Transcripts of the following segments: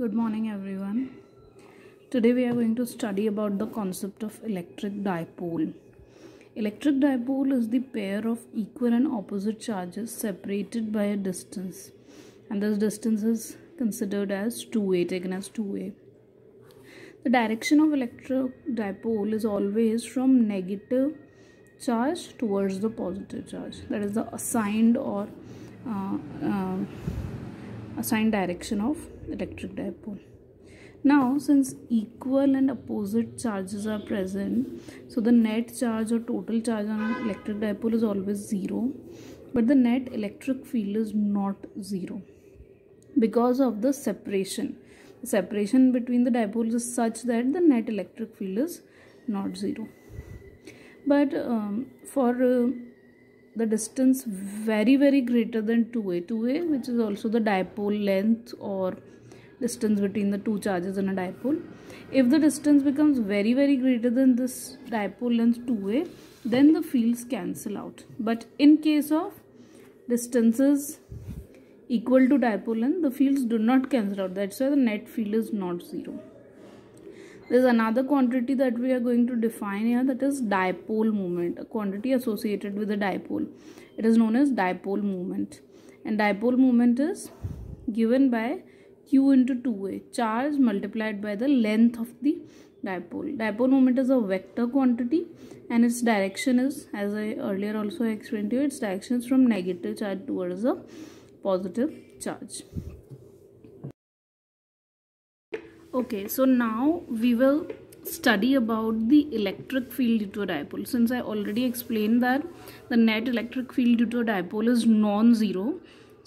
good morning everyone today we are going to study about the concept of electric dipole electric dipole is the pair of equal and opposite charges separated by a distance and this distance is considered as 2a taken as 2a the direction of electric dipole is always from negative charge towards the positive charge that is the assigned or uh, uh, assigned direction of electric dipole now since equal and opposite charges are present so the net charge or total charge on electric dipole is always zero but the net electric field is not zero because of the separation the separation between the dipoles is such that the net electric field is not zero but um, for uh, the distance very very greater than 2a 2a which is also the dipole length or distance between the two charges in a dipole if the distance becomes very very greater than this dipole length 2a then the fields cancel out but in case of distances equal to dipole length the fields do not cancel out that's why the net field is not zero there's another quantity that we are going to define here that is dipole moment a quantity associated with the dipole it is known as dipole moment and dipole moment is given by q into 2a charge multiplied by the length of the dipole dipole moment is a vector quantity and its direction is as i earlier also explained to you its direction is from negative charge towards a positive charge okay so now we will study about the electric field due to a dipole since i already explained that the net electric field due to a dipole is non-zero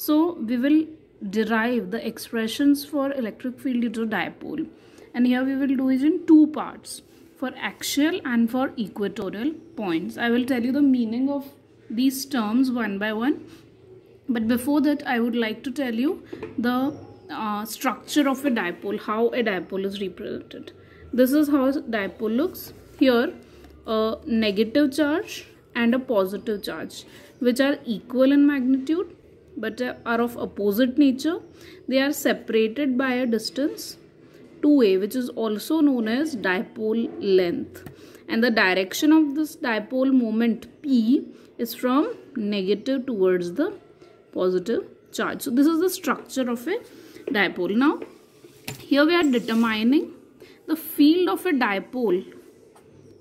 so we will derive the expressions for electric field due to dipole and here we will do it in two parts for axial and for equatorial points i will tell you the meaning of these terms one by one but before that i would like to tell you the uh, structure of a dipole how a dipole is represented this is how dipole looks here a negative charge and a positive charge which are equal in magnitude but are of opposite nature they are separated by a distance 2a which is also known as dipole length and the direction of this dipole moment p is from negative towards the positive charge so this is the structure of a dipole now here we are determining the field of a dipole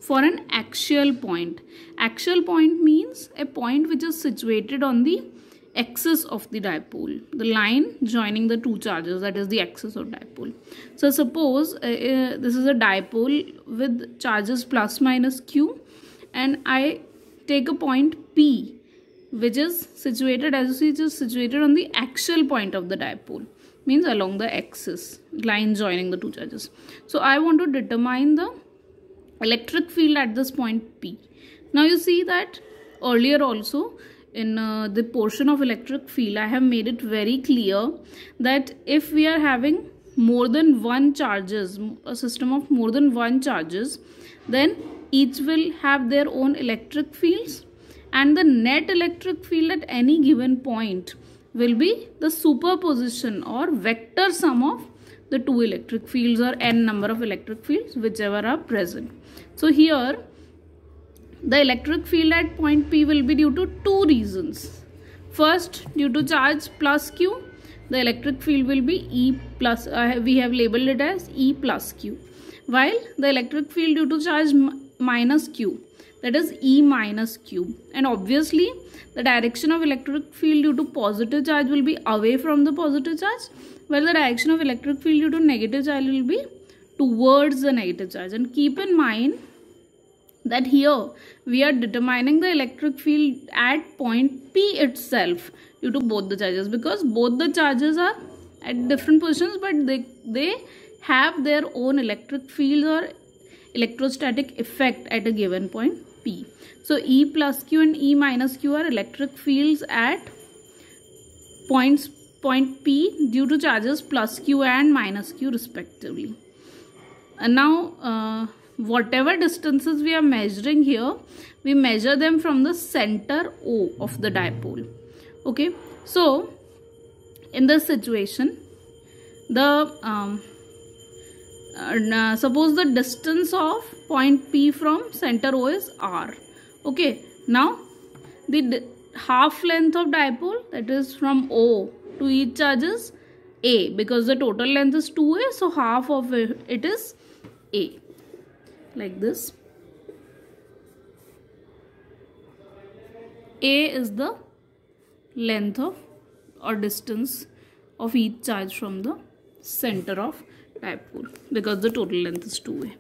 for an axial point axial point means a point which is situated on the axis of the dipole the line joining the two charges that is the axis of dipole so suppose uh, uh, this is a dipole with charges plus minus q and i take a point p which is situated as you see it is situated on the axial point of the dipole means along the axis line joining the two charges so i want to determine the electric field at this point p now you see that earlier also in uh, the portion of electric field i have made it very clear that if we are having more than one charges a system of more than one charges then each will have their own electric fields and the net electric field at any given point will be the superposition or vector sum of the two electric fields or n number of electric fields whichever are present so here the electric field at point P will be due to two reasons. First, due to charge plus Q, the electric field will be E plus, uh, we have labeled it as E plus Q. While the electric field due to charge minus Q, that is E minus Q. And obviously, the direction of electric field due to positive charge will be away from the positive charge, while the direction of electric field due to negative charge will be towards the negative charge. And keep in mind that here we are determining the electric field at point P itself due to both the charges because both the charges are at different positions but they, they have their own electric field or electrostatic effect at a given point P. So E plus Q and E minus Q are electric fields at points point P due to charges plus Q and minus Q respectively. And now uh, whatever distances we are measuring here we measure them from the center O of the dipole okay so in this situation the um, uh, uh suppose the distance of point P from center O is R okay now the half length of dipole that is from O to each charge is A because the total length is 2A so half of it is A like this. A is the length of or distance of each charge from the center of dipole because the total length is 2a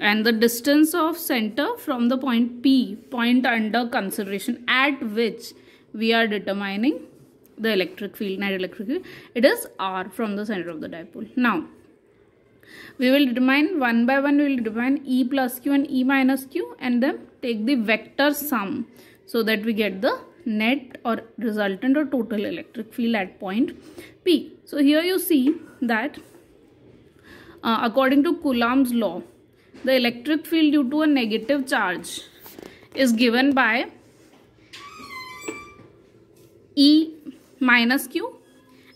and the distance of center from the point P point under consideration at which we are determining the electric field net electric field it is R from the center of the dipole now we will determine one by one, we will determine e plus q and e minus q and then take the vector sum so that we get the net or resultant or total electric field at point P. So here you see that uh, according to Coulomb's law, the electric field due to a negative charge is given by E minus Q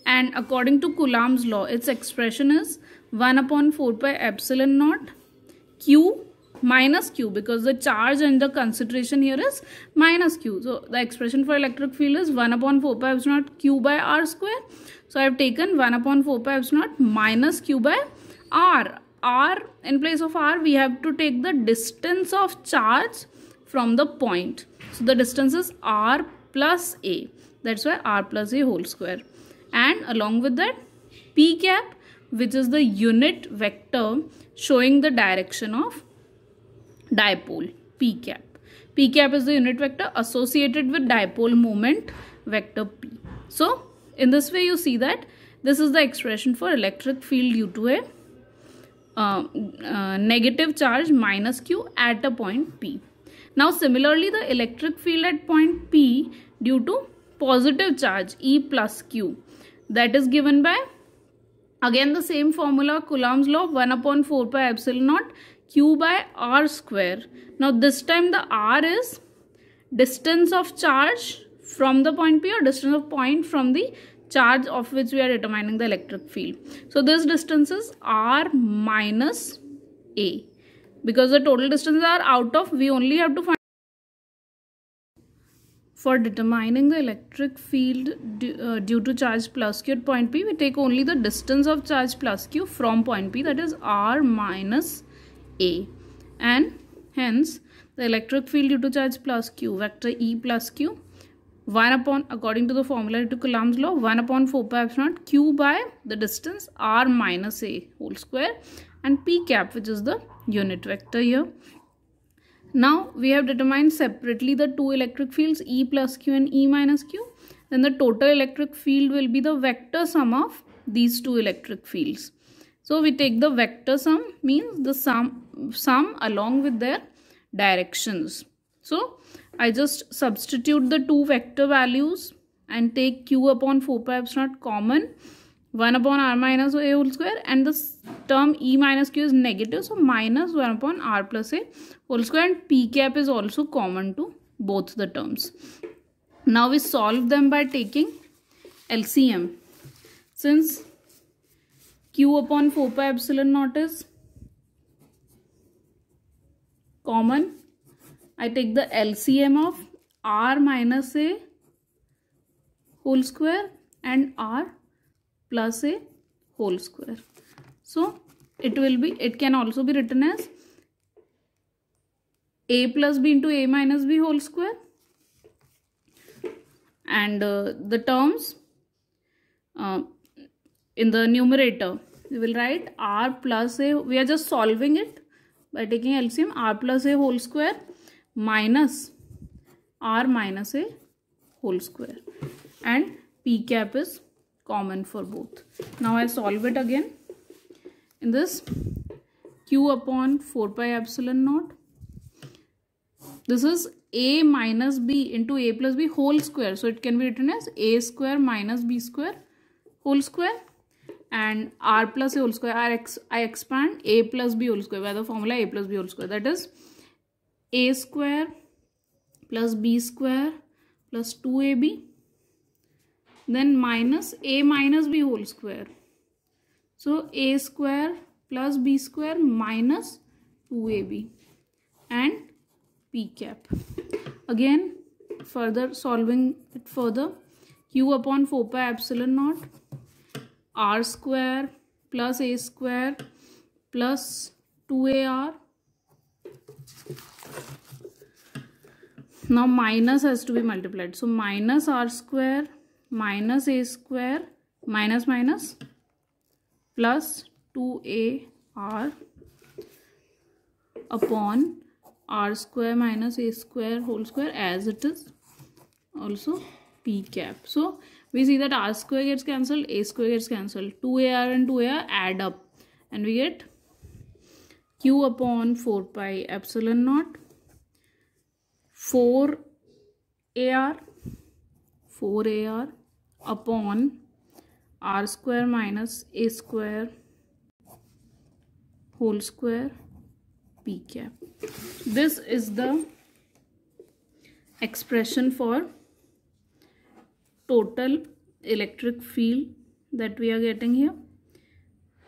and according to Coulomb's law, its expression is 1 upon 4 pi epsilon naught q minus q because the charge and the concentration here is minus q. So the expression for electric field is 1 upon 4 pi epsilon naught q by r square. So I have taken 1 upon 4 pi epsilon naught minus q by r. r in place of r we have to take the distance of charge from the point. So the distance is r plus a. That's why r plus a whole square. And along with that p cap which is the unit vector showing the direction of dipole p cap. p cap is the unit vector associated with dipole moment vector p. So in this way you see that this is the expression for electric field due to a uh, uh, negative charge minus q at a point p. Now similarly the electric field at point p due to positive charge E plus Q that is given by Again the same formula Coulomb's law 1 upon 4 pi epsilon naught q by r square. Now this time the r is distance of charge from the point P or distance of point from the charge of which we are determining the electric field. So this distance is r minus a because the total distances are out of we only have to find for determining the electric field uh, due to charge plus q at point p we take only the distance of charge plus q from point p that is r minus a and hence the electric field due to charge plus q vector e plus q 1 upon according to the formula to Coulomb's law 1 upon 4 pi epsilon q by the distance r minus a whole square and p cap which is the unit vector here now we have determined separately the two electric fields E plus Q and E minus Q. Then the total electric field will be the vector sum of these two electric fields. So we take the vector sum means the sum, sum along with their directions. So I just substitute the two vector values and take Q upon 4 pi epsilon common 1 upon r minus a whole square and the term e minus q is negative so minus 1 upon r plus a whole square and p cap is also common to both the terms. Now we solve them by taking LCM since q upon 4 pi epsilon naught is common I take the LCM of r minus a whole square and r plus a whole square. So it will be, it can also be written as a plus b into a minus b whole square and uh, the terms uh, in the numerator we will write r plus a we are just solving it by taking LCM r plus a whole square minus r minus a whole square and p cap is common for both now I solve it again in this q upon 4 pi epsilon naught. This is a minus b into a plus b whole square. So it can be written as a square minus b square whole square and r plus a whole square. ex I expand a plus b whole square by the formula a plus b whole square. That is a square plus b square plus 2ab then minus a minus b whole square so a square plus b square minus 2ab and p cap. Again further solving it further q upon 4 pi epsilon naught r square plus a square plus 2ar now minus has to be multiplied so minus r square minus a square minus minus plus 2ar upon r square minus a square whole square as it is also p cap. So we see that r square gets cancelled, a square gets cancelled. 2ar and 2ar add up and we get q upon 4 pi epsilon naught 4 ar 4 ar upon r square minus a square whole square p cap. This is the expression for total electric field that we are getting here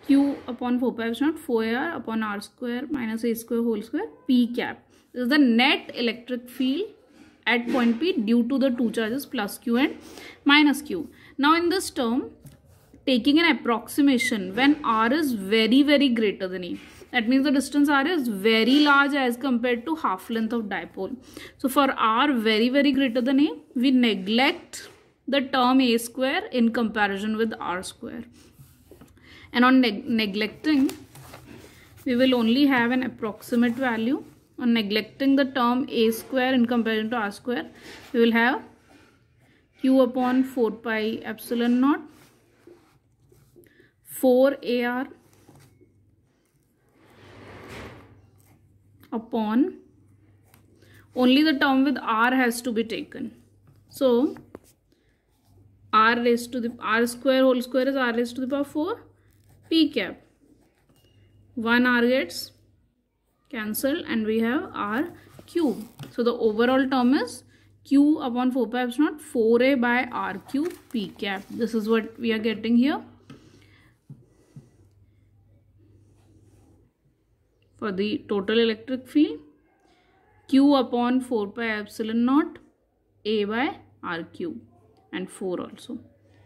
q upon 4 pi epsilon 4r upon r square minus a square whole square p cap this is the net electric field at point p due to the two charges plus q and minus q now in this term taking an approximation when r is very very greater than a. That means the distance r is very large as compared to half length of dipole. So for r very very greater than a, we neglect the term a square in comparison with r square. And on neg neglecting, we will only have an approximate value. On neglecting the term a square in comparison to r square, we will have q upon 4 pi epsilon naught 4AR upon only the term with r has to be taken. So r raised to the r square whole square is r raised to the power 4 p cap. 1 r gets cancelled and we have r cube. So the overall term is q upon 4 pi epsilon 4a by r cube p cap. This is what we are getting here. for the total electric field q upon 4 pi epsilon naught a by r cube and 4 also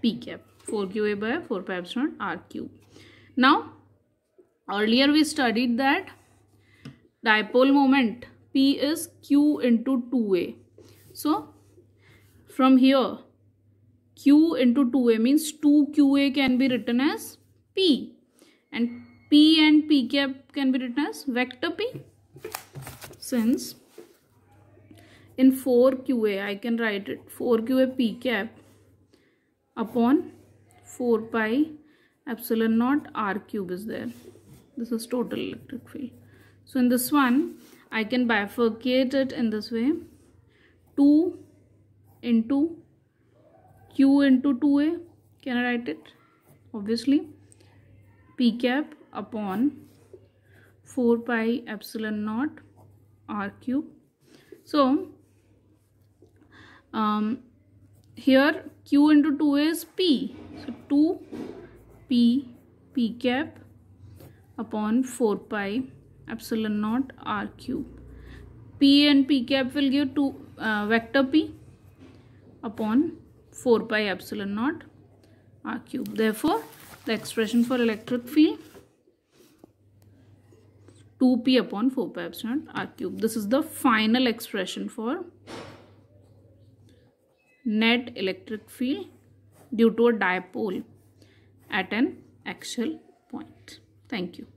p cap 4 q a by 4 pi epsilon r cube now earlier we studied that dipole moment p is q into 2a so from here q into 2a means 2qa can be written as p and P and P cap can be written as vector P. Since in 4QA, I can write it 4QA P cap upon 4 pi epsilon naught R cube is there. This is total electric field. So in this one, I can bifurcate it in this way. 2 into Q into 2A. Can I write it? Obviously. P cap upon 4 pi epsilon naught r cube. So, um, here q into 2 is p. So, 2 p p cap upon 4 pi epsilon naught r cube. p and p cap will give 2 uh, vector p upon 4 pi epsilon naught r cube. Therefore, the expression for electric field 2p upon 4 pi epsilon r cube. This is the final expression for net electric field due to a dipole at an axial point. Thank you.